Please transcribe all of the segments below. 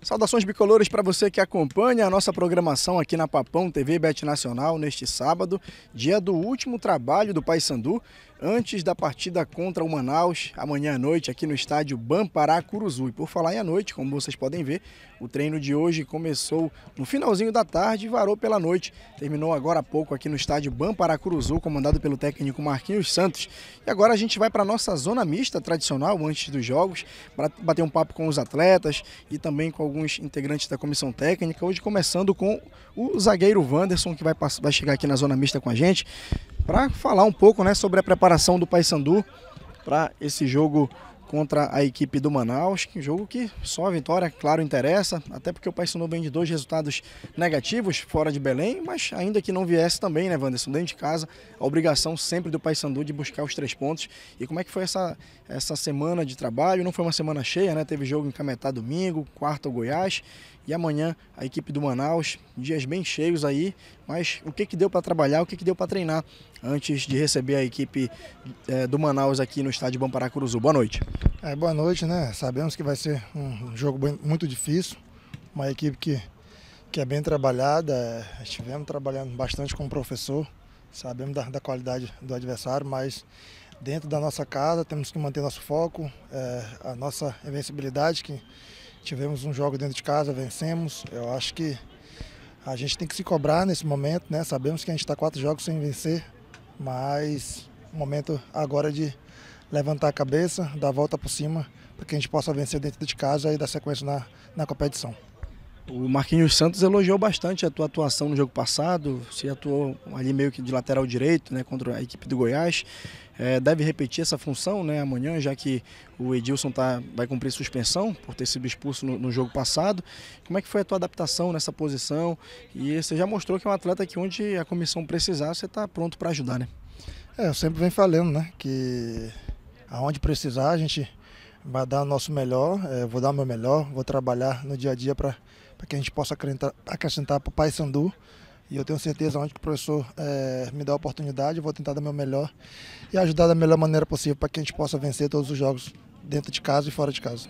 Saudações bicolores para você que acompanha a nossa programação aqui na Papão TV Bet Nacional neste sábado, dia do último trabalho do Paysandu antes da partida contra o Manaus, amanhã à noite, aqui no estádio Bampará Curuzu. E por falar em à noite, como vocês podem ver, o treino de hoje começou no finalzinho da tarde e varou pela noite. Terminou agora há pouco aqui no estádio Bampará Curuzu, comandado pelo técnico Marquinhos Santos. E agora a gente vai para a nossa zona mista tradicional antes dos jogos, para bater um papo com os atletas e também com alguns integrantes da comissão técnica. Hoje começando com o zagueiro Wanderson, que vai, vai chegar aqui na zona mista com a gente, para falar um pouco né, sobre a preparação preparação do Paysandu para esse jogo contra a equipe do Manaus, é um jogo que só a vitória, claro, interessa, até porque o Paysandu vem de dois resultados negativos fora de Belém, mas ainda que não viesse também, né, Wanderson, dentro de casa, a obrigação sempre do Paysandu de buscar os três pontos. E como é que foi essa, essa semana de trabalho? Não foi uma semana cheia, né? Teve jogo em Cametá domingo, quarto Goiás, e amanhã a equipe do Manaus, dias bem cheios aí, mas o que, que deu para trabalhar, o que, que deu para treinar antes de receber a equipe é, do Manaus aqui no estádio Bamparacuruzu. Boa noite. É, boa noite, né? Sabemos que vai ser um jogo bem, muito difícil, uma equipe que, que é bem trabalhada, eh, estivemos trabalhando bastante com o professor, sabemos da, da qualidade do adversário, mas dentro da nossa casa, temos que manter nosso foco, é, a nossa invencibilidade, que Tivemos um jogo dentro de casa, vencemos. Eu acho que a gente tem que se cobrar nesse momento, né? Sabemos que a gente está quatro jogos sem vencer, mas o momento agora é de levantar a cabeça, dar a volta por cima, para que a gente possa vencer dentro de casa e dar sequência na, na competição. O Marquinhos Santos elogiou bastante a tua atuação no jogo passado. Você atuou ali meio que de lateral direito, né, contra a equipe do Goiás. É, deve repetir essa função, né, amanhã, já que o Edilson tá, vai cumprir suspensão por ter sido expulso no, no jogo passado. Como é que foi a tua adaptação nessa posição? E você já mostrou que é um atleta que onde a comissão precisar, você está pronto para ajudar, né? É, eu sempre venho falando, né, que aonde precisar a gente vai dar o nosso melhor, é, vou dar o meu melhor, vou trabalhar no dia a dia para que a gente possa acrescentar, acrescentar para o Pai Sandu. E eu tenho certeza, onde que o professor é, me dá a oportunidade, eu vou tentar dar o meu melhor e ajudar da melhor maneira possível para que a gente possa vencer todos os jogos dentro de casa e fora de casa.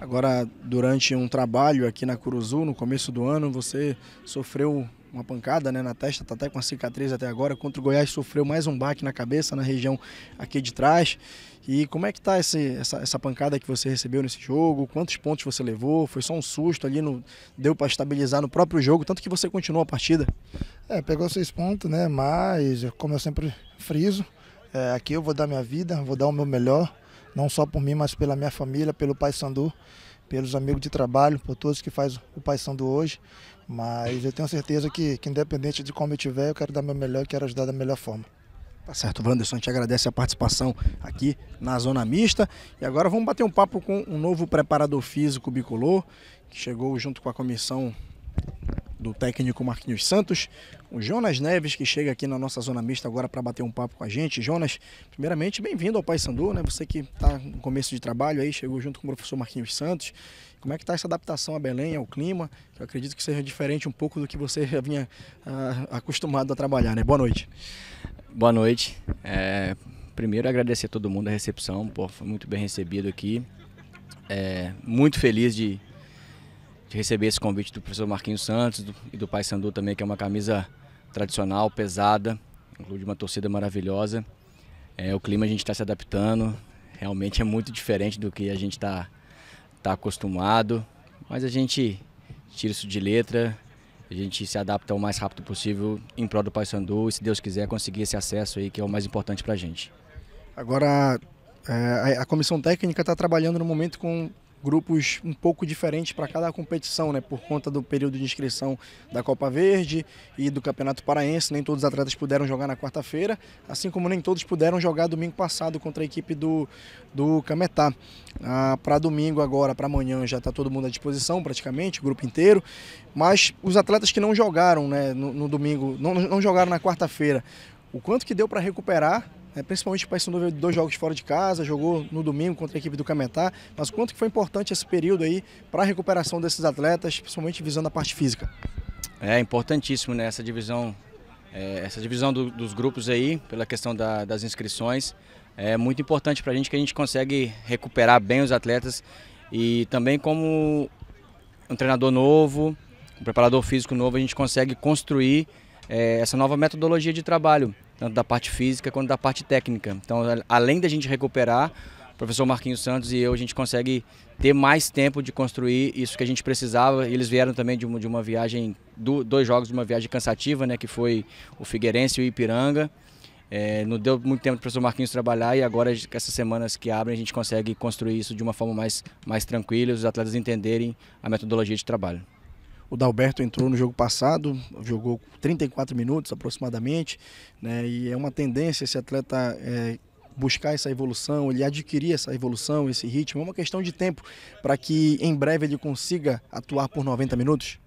Agora, durante um trabalho aqui na Curuzu, no começo do ano, você sofreu uma pancada né, na testa, está até com a cicatriz até agora. Contra o Goiás sofreu mais um baque na cabeça, na região aqui de trás. E como é que está essa, essa pancada que você recebeu nesse jogo? Quantos pontos você levou? Foi só um susto ali, no, deu para estabilizar no próprio jogo, tanto que você continuou a partida? É, pegou seis pontos, né? Mas, como eu sempre friso, é, aqui eu vou dar minha vida, vou dar o meu melhor, não só por mim, mas pela minha família, pelo Pai Sandu pelos amigos de trabalho, por todos que fazem o Pai do hoje. Mas eu tenho certeza que, que, independente de como eu estiver eu quero dar meu melhor e quero ajudar da melhor forma. Tá certo, Wanderson, a gente agradece a participação aqui na Zona Mista. E agora vamos bater um papo com um novo preparador físico bicolor, que chegou junto com a comissão do técnico Marquinhos Santos, o Jonas Neves, que chega aqui na nossa zona mista agora para bater um papo com a gente. Jonas, primeiramente, bem-vindo ao Paysandu, né? Você que está no começo de trabalho aí, chegou junto com o professor Marquinhos Santos. Como é que está essa adaptação a Belém, ao clima? Eu acredito que seja diferente um pouco do que você já vinha ah, acostumado a trabalhar, né? Boa noite. Boa noite. É, primeiro, agradecer a todo mundo a recepção, pô, foi muito bem recebido aqui. É, muito feliz de de receber esse convite do professor Marquinhos Santos do, e do Pai Sandu também, que é uma camisa tradicional, pesada, inclui uma torcida maravilhosa. É, o clima a gente está se adaptando, realmente é muito diferente do que a gente está tá acostumado, mas a gente tira isso de letra, a gente se adapta o mais rápido possível em prol do Paysandu e, se Deus quiser, conseguir esse acesso aí, que é o mais importante para a gente. Agora, é, a comissão técnica está trabalhando no momento com grupos um pouco diferentes para cada competição, né? Por conta do período de inscrição da Copa Verde e do Campeonato Paraense, nem todos os atletas puderam jogar na quarta-feira, assim como nem todos puderam jogar domingo passado contra a equipe do, do Cametá. Ah, para domingo agora, para amanhã, já está todo mundo à disposição praticamente, o grupo inteiro, mas os atletas que não jogaram né, no, no domingo, não, não jogaram na quarta-feira, o quanto que deu para recuperar né, principalmente paysandu dois jogos fora de casa, jogou no domingo contra a equipe do Cametá, mas quanto que foi importante esse período aí para a recuperação desses atletas, principalmente visando a parte física? É importantíssimo né, essa divisão, é, essa divisão do, dos grupos aí, pela questão da, das inscrições, é muito importante para a gente que a gente consegue recuperar bem os atletas e também como um treinador novo, um preparador físico novo, a gente consegue construir é, essa nova metodologia de trabalho tanto da parte física quanto da parte técnica. Então, além da gente recuperar, o professor Marquinhos Santos e eu, a gente consegue ter mais tempo de construir isso que a gente precisava. Eles vieram também de uma, de uma viagem, do, dois jogos de uma viagem cansativa, né, que foi o Figueirense e o Ipiranga. É, não deu muito tempo para o professor Marquinhos trabalhar e agora, com essas semanas que abrem, a gente consegue construir isso de uma forma mais, mais tranquila, os atletas entenderem a metodologia de trabalho. O Dalberto entrou no jogo passado, jogou 34 minutos aproximadamente, né? E é uma tendência esse atleta é, buscar essa evolução, ele adquirir essa evolução, esse ritmo. É uma questão de tempo para que em breve ele consiga atuar por 90 minutos?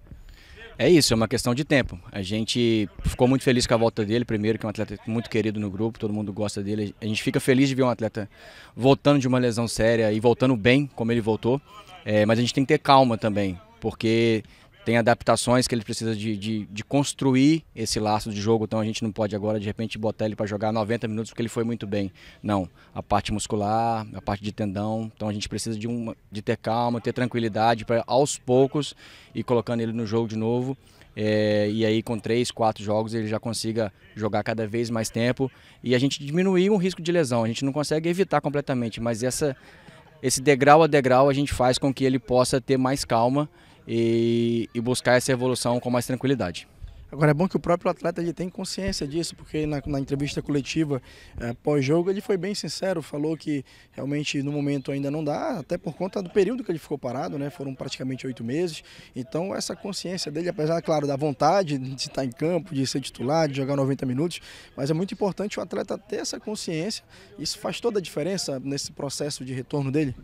É isso, é uma questão de tempo. A gente ficou muito feliz com a volta dele, primeiro, que é um atleta muito querido no grupo, todo mundo gosta dele. A gente fica feliz de ver um atleta voltando de uma lesão séria e voltando bem, como ele voltou. É, mas a gente tem que ter calma também, porque tem adaptações que ele precisa de, de, de, construir esse laço de jogo, então a gente não pode agora de repente botar ele para jogar 90 minutos porque ele foi muito bem. Não, a parte muscular, a parte de tendão, então a gente precisa de, uma, de ter calma, ter tranquilidade para aos poucos e colocando ele no jogo de novo. É, e aí com três, quatro jogos ele já consiga jogar cada vez mais tempo e a gente diminuir o risco de lesão. A gente não consegue evitar completamente, mas essa, esse degrau a degrau a gente faz com que ele possa ter mais calma e, e buscar essa evolução com mais tranquilidade. Agora é bom que o próprio atleta ele tem consciência disso, porque na, na entrevista coletiva é, pós-jogo ele foi bem sincero, falou que realmente no momento ainda não dá, até por conta do período que ele ficou parado, né? Foram praticamente oito meses. Então essa consciência dele, apesar, claro, da vontade de estar em campo, de ser titular, de jogar 90 minutos, mas é muito importante o atleta ter essa consciência. Isso faz toda a diferença nesse processo de retorno dele.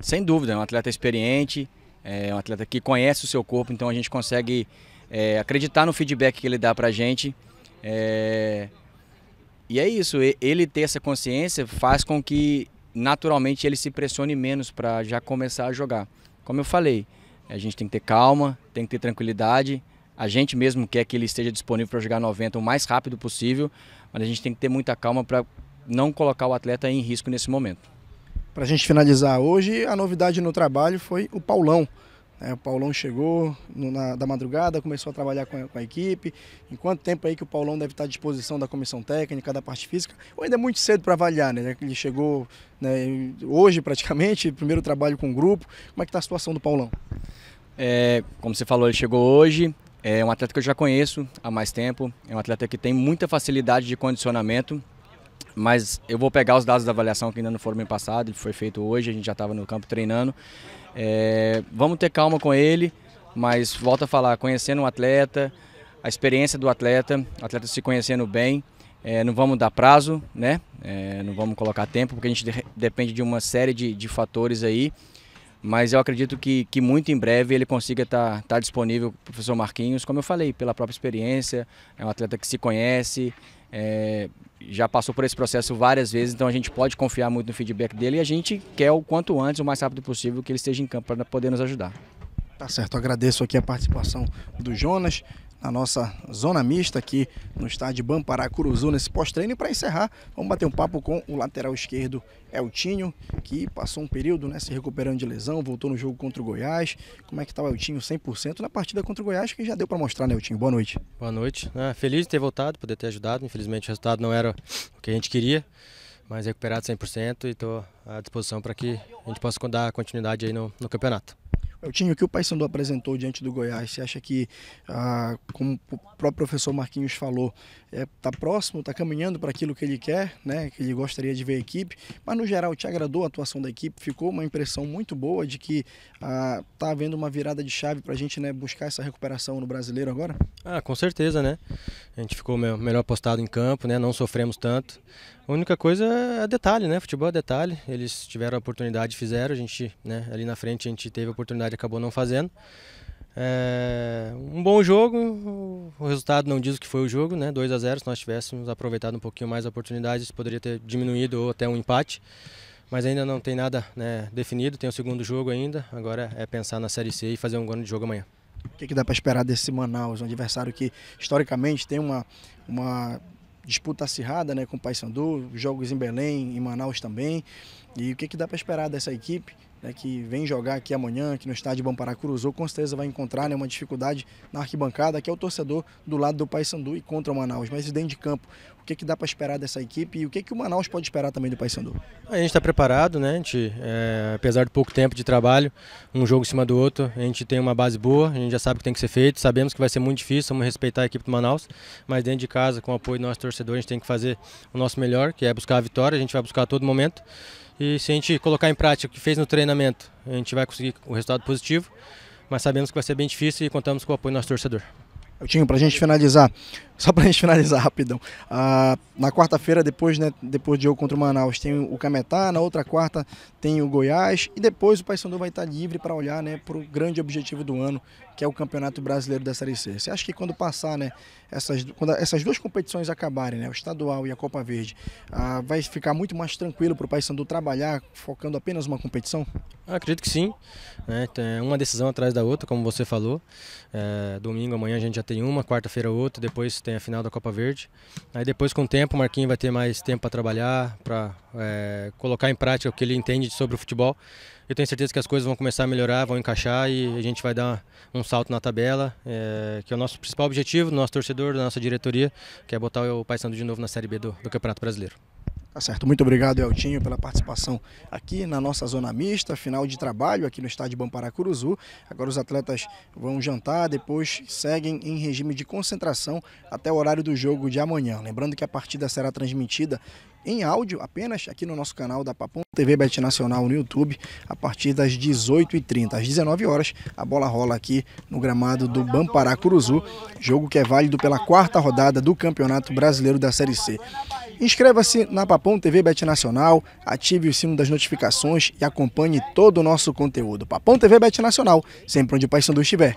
Sem dúvida, é um atleta experiente, é um atleta que conhece o seu corpo, então a gente consegue é, acreditar no feedback que ele dá pra gente. É... E é isso, ele ter essa consciência faz com que naturalmente ele se pressione menos para já começar a jogar. Como eu falei, a gente tem que ter calma, tem que ter tranquilidade. A gente mesmo quer que ele esteja disponível para jogar 90 o mais rápido possível, mas a gente tem que ter muita calma para não colocar o atleta em risco nesse momento. Para a gente finalizar hoje, a novidade no trabalho foi o Paulão. É, o Paulão chegou no, na, da madrugada, começou a trabalhar com a, com a, equipe. Em quanto tempo aí que o Paulão deve estar à disposição da comissão técnica, da parte física? Ou ainda é muito cedo para avaliar, né? Ele chegou né, hoje praticamente, primeiro trabalho com o grupo. Como é que está a situação do Paulão? É, como você falou, ele chegou hoje. É um atleta que eu já conheço há mais tempo. É um atleta que tem muita facilidade de condicionamento mas eu vou pegar os dados da avaliação que ainda não foram bem passados, ele foi feito hoje, a gente já estava no campo treinando. É, vamos ter calma com ele, mas volta a falar, conhecendo o um atleta, a experiência do atleta, o atleta se conhecendo bem, é, não vamos dar prazo, né? É, não vamos colocar tempo, porque a gente de, depende de uma série de, de, fatores aí. Mas eu acredito que, que muito em breve ele consiga estar tá, tá disponível o professor Marquinhos, como eu falei, pela própria experiência, é um atleta que se conhece, é, já passou por esse processo várias vezes, então a gente pode confiar muito no feedback dele e a gente quer o quanto antes, o mais rápido possível, que ele esteja em campo para poder nos ajudar. Tá certo, agradeço aqui a participação do Jonas, na nossa zona mista aqui no estádio Bampará Curuzu nesse pós-treino. E para encerrar, vamos bater um papo com o lateral esquerdo Eltinho, que passou um período né, se recuperando de lesão, voltou no jogo contra o Goiás. Como é que está o Eltinho 100% na partida contra o Goiás, que já deu para mostrar, né, Eltinho? Boa noite. Boa noite. Né? feliz de ter voltado, poder ter ajudado. Infelizmente o resultado não era o que a gente queria, mas recuperado 100% e estou à disposição para que a gente possa dar continuidade aí no, no campeonato tinha é o que o Paysandu apresentou diante do Goiás? Você acha que, ah, como o próprio professor Marquinhos falou, está é, tá próximo, está caminhando para aquilo que ele quer, né, que ele gostaria de ver a equipe, mas no geral te agradou a atuação da equipe? Ficou uma impressão muito boa de que está ah, tá havendo uma virada de chave para a gente né, buscar essa recuperação no brasileiro agora? Ah, com certeza, né? A gente ficou melhor apostado em campo, né? não sofremos tanto. A única coisa é detalhe, né? Futebol é detalhe. Eles tiveram a oportunidade, fizeram. A gente, né, ali na frente, a gente teve a oportunidade verdade acabou não fazendo. É, um bom jogo, o resultado não diz o que foi o jogo, né? 2 a 0 se nós tivéssemos aproveitado um pouquinho mais a oportunidade, isso poderia ter diminuído ou até um empate. Mas ainda não tem nada né, definido, tem o segundo jogo ainda, agora é pensar na Série C e fazer um grande jogo amanhã. O que, que dá para esperar desse Manaus, um adversário que historicamente tem uma, uma disputa acirrada né, com o Paysandu, jogos em Belém, em Manaus também. E o que, que dá para esperar dessa equipe né, que vem jogar aqui amanhã, que no estádio Bampará cruzou, com certeza vai encontrar né, uma dificuldade na arquibancada, que é o torcedor do lado do Paysandu e contra o Manaus. Mas dentro de campo, o que, que dá para esperar dessa equipe e o que, que o Manaus pode esperar também do Paysandu? A gente está preparado, né? A gente, é, apesar de pouco tempo de trabalho, um jogo em cima do outro, a gente tem uma base boa, a gente já sabe o que tem que ser feito, sabemos que vai ser muito difícil, vamos respeitar a equipe do Manaus, mas dentro de casa, com o apoio do nosso torcedor, a gente tem que fazer o nosso melhor, que é buscar a vitória, a gente vai buscar a todo momento. E se a gente colocar em prática o que fez no treinamento, a gente vai conseguir o resultado positivo, mas sabemos que vai ser bem difícil e contamos com o apoio do nosso torcedor. Tinho, para a gente finalizar, só para a gente finalizar rapidão, ah, na quarta-feira, depois, né, depois de jogo contra o Manaus, tem o Cametá, na outra quarta tem o Goiás e depois o Paysandu vai estar livre para olhar né, para o grande objetivo do ano, que é o Campeonato Brasileiro da Série C. Você acha que quando passar, né, essas, quando essas duas competições acabarem, né, o estadual e a Copa Verde, ah, vai ficar muito mais tranquilo para o Paysandu trabalhar focando apenas uma competição? acredito que sim. Né? uma decisão atrás da outra, como você falou. É, domingo, amanhã a gente já tem uma, quarta-feira outra, depois tem a final da Copa Verde. Aí depois, com o tempo, o Marquinhos vai ter mais tempo para trabalhar, para é, colocar em prática o que ele entende sobre o futebol eu tenho certeza que as coisas vão começar a melhorar, vão encaixar e a gente vai dar um salto na tabela, é, que é o nosso principal objetivo, do nosso torcedor, da nossa diretoria, que é botar o Paysandu de novo na Série B do, do Campeonato Brasileiro. Tá certo. Muito obrigado, Eltinho, pela participação aqui na nossa zona mista, final de trabalho aqui no estádio Bamparacuruzu. Agora os atletas vão jantar, depois seguem em regime de concentração até o horário do jogo de amanhã. Lembrando que a partida será transmitida em áudio apenas aqui no nosso canal da Papão TV Bet Nacional no YouTube a partir das 18h30. Às 19 horas a bola rola aqui no gramado do Bampará Curuzu, jogo que é válido pela quarta rodada do Campeonato Brasileiro da Série C. Inscreva-se na Papão TV Bet Nacional, ative o sino das notificações e acompanhe todo o nosso conteúdo. Papão TV Bet Nacional, sempre onde o Pai Sandu estiver.